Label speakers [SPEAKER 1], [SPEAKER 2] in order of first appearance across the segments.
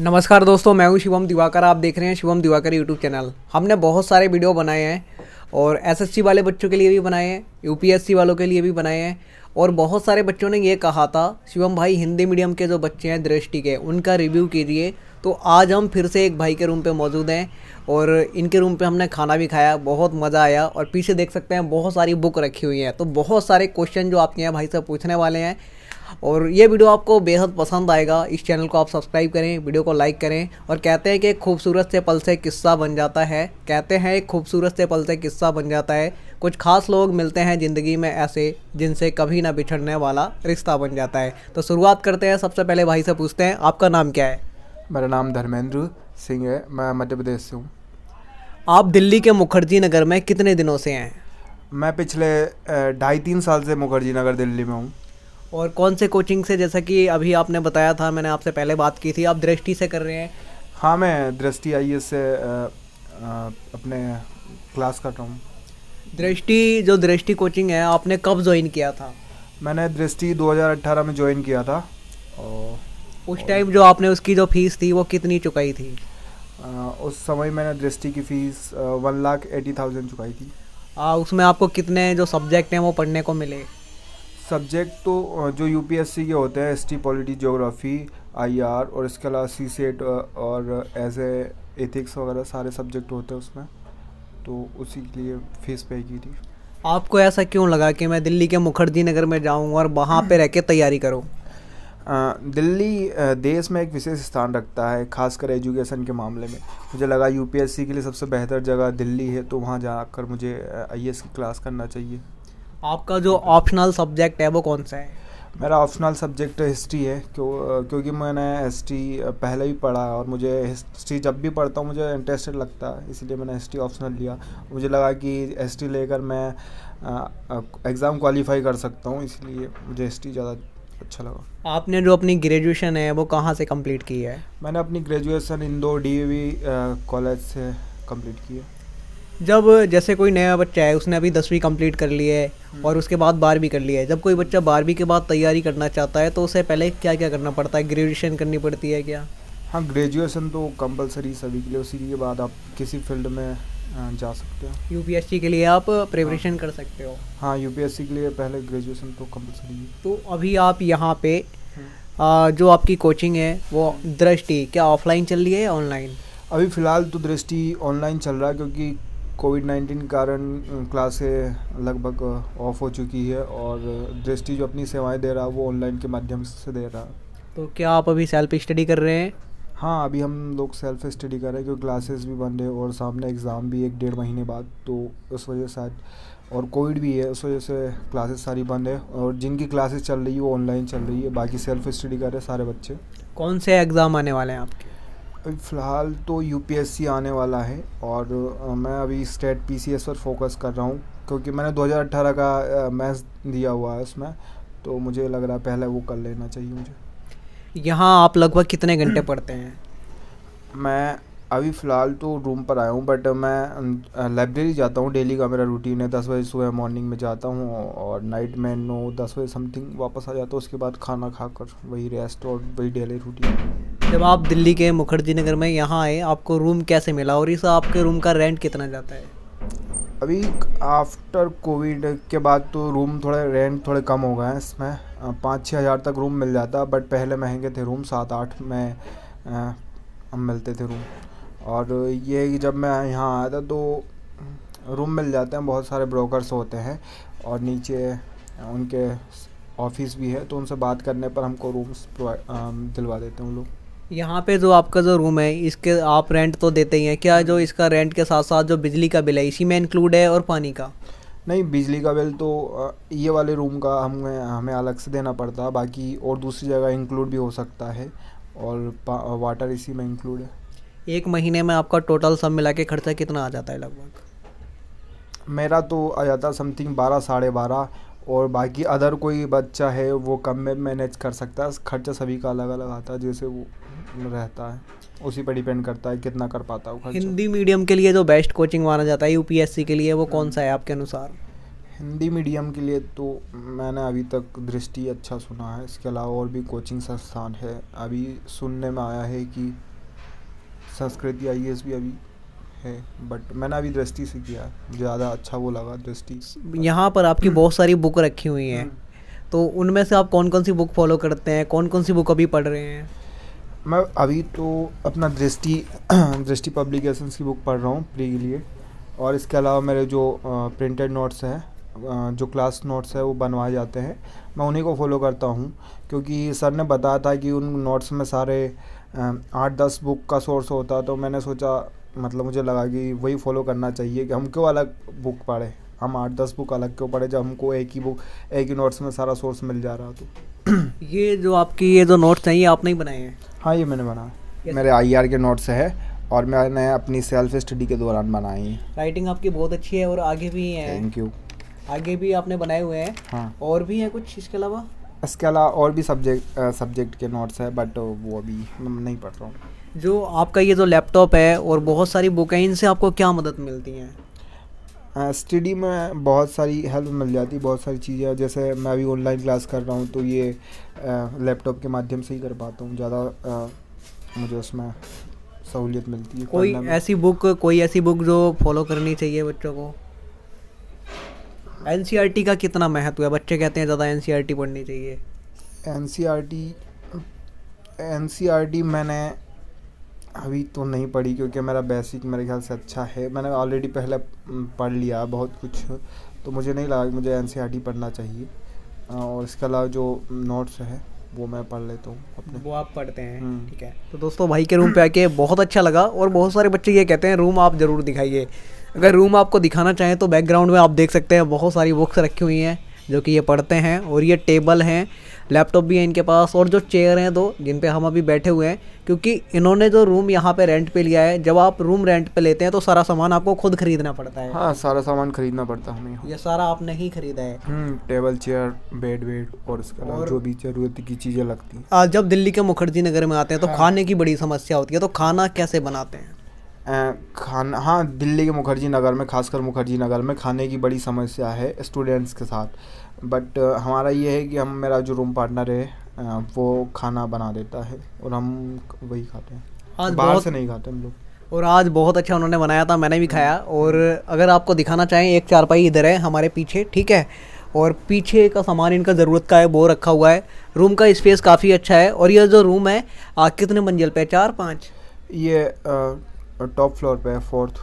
[SPEAKER 1] नमस्कार दोस्तों मैं हूं शिवम दिवाकर आप देख रहे हैं शिवम दिवाकर यूट्यूब चैनल हमने बहुत सारे वीडियो बनाए हैं और एसएससी वाले बच्चों के लिए भी बनाए हैं यूपीएससी वालों के लिए भी बनाए हैं और बहुत सारे बच्चों ने ये कहा था शिवम भाई हिंदी मीडियम के जो बच्चे हैं दृष्टि के उनका रिव्यू कीजिए तो आज हम फिर से एक भाई के रूम पर मौजूद हैं और इनके रूम पर हमने खाना भी खाया बहुत मज़ा आया और पीछे देख सकते हैं बहुत सारी बुक रखी हुई है तो बहुत सारे क्वेश्चन जो आपके यहाँ भाई साहब पूछने वाले हैं और ये वीडियो आपको बेहद पसंद आएगा इस चैनल को आप सब्सक्राइब करें वीडियो को लाइक करें और कहते हैं कि एक खूबसूरत से पल से किस्सा बन जाता है कहते हैं एक खूबसूरत से पल से किस्सा बन जाता है कुछ खास लोग मिलते हैं ज़िंदगी में ऐसे जिनसे कभी ना बिछड़ने वाला रिश्ता बन जाता है तो शुरुआत करते हैं सबसे पहले भाई से पूछते हैं आपका नाम क्या है
[SPEAKER 2] मेरा नाम धर्मेंद्र सिंह है मैं मध्य प्रदेश से हूँ आप दिल्ली के मुखर्जी नगर में कितने दिनों से हैं मैं पिछले ढाई तीन साल से मुखर्जी नगर दिल्ली में हूँ
[SPEAKER 1] और कौन से कोचिंग से जैसा कि अभी आपने बताया था मैंने आपसे पहले बात की थी आप दृष्टि से कर रहे हैं हाँ मैं दृष्टि आई से अपने
[SPEAKER 2] क्लास रहा हूँ
[SPEAKER 1] दृष्टि जो दृष्टि कोचिंग है आपने कब ज्वाइन किया था
[SPEAKER 2] मैंने दृष्टि 2018 में ज्वाइन किया था और
[SPEAKER 1] उस टाइम जो आपने उसकी जो फीस थी वो कितनी चुकाई थी
[SPEAKER 2] आ, उस समय मैंने दृष्टि की fees one lakh eighty thousand चुकाई थी
[SPEAKER 1] आ, उसमें आपको कितने जो सब्जेक्ट हैं वो पढ़ने को मिले
[SPEAKER 2] सब्जेक्ट तो जो यूपीएससी के होते हैं history polity geography I R और इसके अलावा सी सेट e और एज एथिक्स वगैरह सारे सब्जेक्ट होते हैं उसमें तो उसी के लिए फीस पे की थी
[SPEAKER 1] आपको ऐसा क्यों लगा कि मैं दिल्ली के मुखर्जी नगर में
[SPEAKER 2] जाऊँ और वहाँ पर रह के तैयारी करूँ दिल्ली देश में एक विशेष स्थान रखता है खासकर एजुकेशन के मामले में मुझे लगा यूपीएससी के लिए सबसे बेहतर जगह दिल्ली है तो वहाँ जाकर मुझे आई की क्लास करना चाहिए आपका जो ऑप्शनल सब्जेक्ट है वो कौन सा है मेरा ऑप्शनल सब्जेक्ट हिस्ट्री है क्यों क्योंकि मैंने हिस्ट्री पहले भी पढ़ा है और मुझे हिस्ट्री जब भी पढ़ता हूँ मुझे इंटरेस्टेड लगता है इसीलिए मैंने हिस्ट्री ऑप्शनल लिया मुझे लगा कि हिस्ट्री लेकर मैं एग्ज़ाम क्वालिफाई कर सकता हूँ इसलिए मुझे हिस्ट्री ज़्यादा अच्छा लगा
[SPEAKER 1] आपने जो अपनी ग्रेजुएशन है वो कहाँ से कंप्लीट की है
[SPEAKER 2] मैंने अपनी ग्रेजुएशन इंदौर डी कॉलेज से कंप्लीट की है
[SPEAKER 1] जब जैसे कोई नया बच्चा है उसने अभी दसवीं कंप्लीट कर ली है हम्म। और उसके बाद बारहवीं कर ली है जब कोई बच्चा बारहवीं के बाद तैयारी करना चाहता है तो उसे पहले क्या क्या करना पड़ता है ग्रेजुएशन करनी पड़ती है क्या
[SPEAKER 2] हाँ ग्रेजुएशन तो कंपलसरी सभी के लिए उसी के बाद आप किसी फील्ड में जा सकते हो
[SPEAKER 1] यू के लिए आप प्रिपरेशन हाँ, कर सकते हो
[SPEAKER 2] हाँ यू के लिए पहले ग्रेजुएशन तो कंपलसरी है
[SPEAKER 1] तो अभी आप यहाँ पे आ, हम्म। जो आपकी कोचिंग है वो हम्म। दृष्टि
[SPEAKER 2] क्या ऑफलाइन चल रही है या ऑनलाइन अभी फ़िलहाल तो दृष्टि ऑनलाइन चल रहा है क्योंकि कोविड नाइन्टीन कारण क्लासें लगभग ऑफ हो चुकी है और दृष्टि जो अपनी सेवाएं दे रहा है वो ऑनलाइन के माध्यम से दे रहा तो क्या आप अभी सेल्फ स्टडी कर रहे हैं हाँ अभी हम लोग सेल्फ स्टडी कर रहे हैं क्योंकि क्लासेस भी बंद है और सामने एग्ज़ाम भी एक डेढ़ महीने बाद तो उस वजह से और कोविड भी है उस वजह से क्लासेस सारी बंद है और जिनकी क्लासेस चल रही है वो ऑनलाइन चल रही है बाकी सेल्फ स्टडी कर रहे हैं सारे बच्चे कौन से एग्ज़ाम आने वाले हैं आपके फ़िलहाल तो यूपीएससी आने वाला है और मैं अभी स्टेट पीसीएस पर फोकस कर रहा हूँ क्योंकि मैंने 2018 का मैथ्स दिया हुआ है उसमें तो मुझे लग रहा है पहले वो कर लेना चाहिए मुझे
[SPEAKER 1] यहाँ आप लगभग कितने घंटे पढ़ते
[SPEAKER 2] हैं मैं अभी फ़िलहाल तो रूम पर आया हूँ बट मैं लाइब्रेरी जाता हूँ डेली का मेरा रूटीन है दस बजे सुबह मॉर्निंग में जाता हूँ और नाइट में नौ दस बजे समथिंग वापस आ जाता हूँ उसके बाद खाना खाकर वही रेस्ट और वही डेली रूटीन
[SPEAKER 1] जब आप दिल्ली के मुखर्जी नगर में यहाँ आए आपको रूम कैसे मिला और इस आपके रूम का रेंट कितना जाता है
[SPEAKER 2] अभी आफ्टर कोविड के बाद तो रूम थोड़े रेंट थोड़े कम हो गए हैं इसमें पाँच छः हज़ार तक रूम मिल जाता बट पहले महंगे थे रूम सात आठ में हम मिलते थे रूम और ये जब मैं यहाँ आया था तो रूम मिल जाते हैं बहुत सारे ब्रोकर्स होते हैं और नीचे उनके ऑफिस भी है तो उनसे बात करने पर हमको रूम्स दिलवा देते हैं उन लोग
[SPEAKER 1] यहाँ पे जो आपका जो रूम है इसके आप रेंट तो देते ही हैं क्या जो इसका रेंट के साथ साथ जो बिजली का बिल है
[SPEAKER 2] इसी में इंक्लूड है और पानी का नहीं बिजली का बिल तो ये वाले रूम का हमें हमें अलग से देना पड़ता बाकी और दूसरी जगह इंक्लूड भी हो सकता है और वाटर इसी में इंक्लूड है
[SPEAKER 1] एक महीने में आपका टोटल सब मिला के खर्चा कितना आ जाता है लगभग
[SPEAKER 2] मेरा तो आ जाता समथिंग बारह साढ़े बारह और बाकी अदर कोई बच्चा है वो कम में मैनेज कर सकता है खर्चा सभी का अलग अलग आता है जैसे वो रहता है उसी पर डिपेंड करता है कितना कर पाता है
[SPEAKER 1] हिंदी मीडियम के लिए जो बेस्ट कोचिंग माना जाता है यूपीएससी के लिए वो कौन सा है
[SPEAKER 2] आपके अनुसार हिंदी मीडियम के लिए तो मैंने अभी तक दृष्टि अच्छा सुना है इसके अलावा और भी कोचिंग संस्थान है अभी सुनने में आया है कि संस्कृति आई भी अभी है बट मैंने अभी दृष्टि से किया ज़्यादा अच्छा वो लगा दृष्टि
[SPEAKER 1] यहाँ पर आपकी बहुत सारी बुक रखी हुई हैं हम्म। तो उनमें से आप कौन कौन सी बुक फॉलो करते हैं कौन कौन सी बुक अभी पढ़ रहे हैं मैं अभी
[SPEAKER 2] तो अपना दृष्टि दृष्टि पब्लिकेशंस की बुक पढ़ रहा हूँ प्री के लिए और इसके अलावा मेरे जो प्रिंटेड नोट्स हैं जो क्लास नोट्स है वो बनवाए जाते हैं मैं उन्हीं को फॉलो करता हूँ क्योंकि सर ने बताया था कि उन नोट्स में सारे आठ दस बुक का सोर्स होता तो मैंने सोचा मतलब मुझे लगा कि वही फॉलो करना चाहिए कि हम क्यों अलग बुक पढ़ें हम आठ दस बुक अलग क्यों पढ़े जब हमको एक ही बुक एक ही नोट्स में सारा सोर्स मिल जा रहा तो
[SPEAKER 1] ये जो आपकी ये जो नोट्स हैं ये आपने ही बनाए हैं हाँ ये मैंने बनाया
[SPEAKER 2] मेरे आई के नोट से है और मैंने अपनी सेल्फ स्टडी के दौरान बनाई है
[SPEAKER 1] राइटिंग आपकी बहुत अच्छी है और आगे भी है थैंक यू आगे भी आपने बनाए हुए हैं हाँ और भी है कुछ इसके अलावा
[SPEAKER 2] इसके अलावा और भी सब्जेक्ट सब्जेक्ट के नोट्स है बट वो अभी नहीं पढ़ रहा
[SPEAKER 1] हूँ जो आपका ये जो लैपटॉप है और बहुत सारी बुकें इनसे आपको क्या मदद मिलती हैं
[SPEAKER 2] स्टडी में बहुत सारी हेल्प मिल जाती है बहुत सारी चीज़ें जैसे मैं भी ऑनलाइन क्लास कर रहा हूँ तो ये लैपटॉप के माध्यम से ही कर पाता हूँ ज़्यादा मुझे उसमें सहूलियत मिलती है कोई
[SPEAKER 1] ऐसी बुक कोई ऐसी बुक जो फॉलो करनी चाहिए बच्चों को एन e का कितना महत्व है बच्चे कहते हैं ज़्यादा एन e
[SPEAKER 2] पढ़नी चाहिए एन एन e मैंने अभी तो नहीं पढ़ी क्योंकि मेरा बेसिक मेरे ख्याल से अच्छा है मैंने ऑलरेडी पहले पढ़ लिया बहुत कुछ तो मुझे नहीं लगा कि मुझे एन e पढ़ना चाहिए और इसके अलावा जो नोट्स है वो मैं पढ़ लेता हूँ
[SPEAKER 1] अपने वो आप पढ़ते हैं हम्म। ठीक है तो दोस्तों भाई के रूम पे आके बहुत अच्छा लगा और बहुत सारे बच्चे ये कहते हैं रूम आप ज़रूर दिखाइए अगर रूम आपको दिखाना चाहें तो बैकग्राउंड में आप देख सकते हैं बहुत सारी बुक्स रखी हुई हैं जो कि ये पढ़ते हैं और ये टेबल हैं लैपटॉप भी है इनके पास और जो चेयर हैं दो जिन पे हम अभी बैठे हुए हैं क्योंकि इन्होंने जो रूम यहाँ पे रेंट पे लिया है जब आप रूम रेंट पे लेते हैं तो सारा सामान आपको खुद खरीदना पड़ता है हाँ सारा सामान खरीदना पड़ता है हमें ये
[SPEAKER 2] सारा आपने ही खरीदा है हम्म, टेबल चेयर बेड वेड और इसके अलावा जो भी जरूरत की चीज़ें लगती
[SPEAKER 1] है जब दिल्ली के मुखर्जी नगर में आते हैं तो हाँ। खाने की बड़ी
[SPEAKER 2] समस्या होती है तो खाना कैसे बनाते हैं खाना हाँ दिल्ली के मुखर्जी नगर में खासकर मुखर्जी नगर में खाने की बड़ी समस्या है स्टूडेंट्स के साथ बट हमारा ये है कि हम मेरा जो रूम पार्टनर है वो खाना बना देता है और हम वही खाते हैं आज बाहर से नहीं खाते हम लोग
[SPEAKER 1] और आज बहुत अच्छा उन्होंने बनाया था मैंने भी खाया और अगर आपको दिखाना चाहें एक चारपाई इधर है हमारे पीछे ठीक है और पीछे का सामान इनका ज़रूरत का है वो रखा हुआ है रूम का स्पेस काफ़ी अच्छा है और यह जो रूम है आ, कितने मंजिल पे चार पाँच ये आ, और टॉप फ्लोर पे है फोर्थ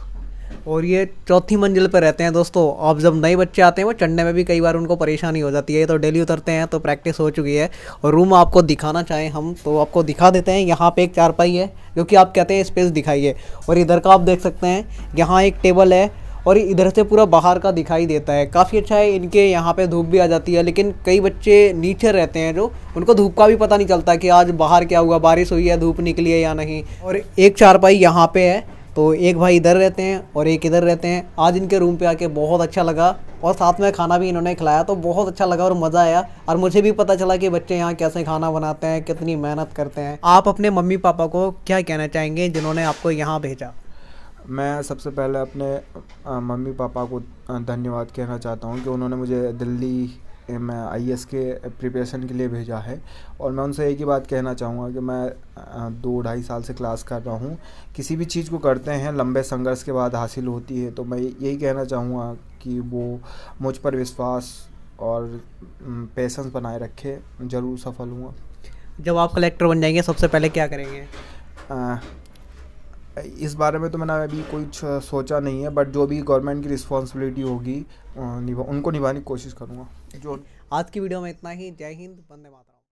[SPEAKER 1] और ये चौथी मंजिल पर रहते हैं दोस्तों अब जब नए बच्चे आते हैं वो चढ़ने में भी कई बार उनको परेशानी हो जाती है तो डेली उतरते हैं तो प्रैक्टिस हो चुकी है और रूम आपको दिखाना चाहें हम तो आपको दिखा देते हैं यहाँ पे एक चारपाई है जो कि आप कहते हैं स्पेस दिखाइए और इधर का आप देख सकते हैं यहाँ एक टेबल है और इधर से पूरा बाहर का दिखाई देता है काफ़ी अच्छा है इनके यहाँ पे धूप भी आ जाती है लेकिन कई बच्चे नीचे रहते हैं जो उनको धूप का भी पता नहीं चलता कि आज बाहर क्या हुआ बारिश हुई है धूप निकली है या नहीं और एक चारपाई यहाँ पे है तो एक भाई इधर रहते हैं और एक इधर रहते हैं आज इनके रूम पे आके बहुत अच्छा लगा और साथ में खाना भी इन्होंने खिलाया तो बहुत अच्छा लगा और मज़ा आया और मुझे भी पता चला कि बच्चे यहाँ कैसे खाना बनाते हैं कितनी मेहनत करते हैं आप अपने मम्मी पापा को क्या कहना चाहेंगे जिन्होंने आपको यहाँ भेजा
[SPEAKER 2] मैं सबसे पहले अपने मम्मी पापा को धन्यवाद कहना चाहता हूँ कि उन्होंने मुझे दिल्ली में आई के प्रिपरेशन के लिए भेजा है और मैं उनसे एक ही बात कहना चाहूँगा कि मैं दो ढाई साल से क्लास कर रहा हूँ किसी भी चीज़ को करते हैं लंबे संघर्ष के बाद हासिल होती है तो मैं यही कहना चाहूँगा कि वो मुझ पर विश्वास और पेशेंस बनाए रखे ज़रूर सफल हुआ
[SPEAKER 1] जब आप कलेक्टर बन जाएंगे सबसे पहले क्या करेंगे
[SPEAKER 2] आ, इस बारे में तो मैंने अभी कुछ सोचा नहीं है बट जो भी गवर्नमेंट की रिस्पॉन्सिबिलिटी होगी निभा, उनको निभाने की कोशिश करूँगा जो
[SPEAKER 1] आज की वीडियो में इतना ही जय हिंद वंदे माता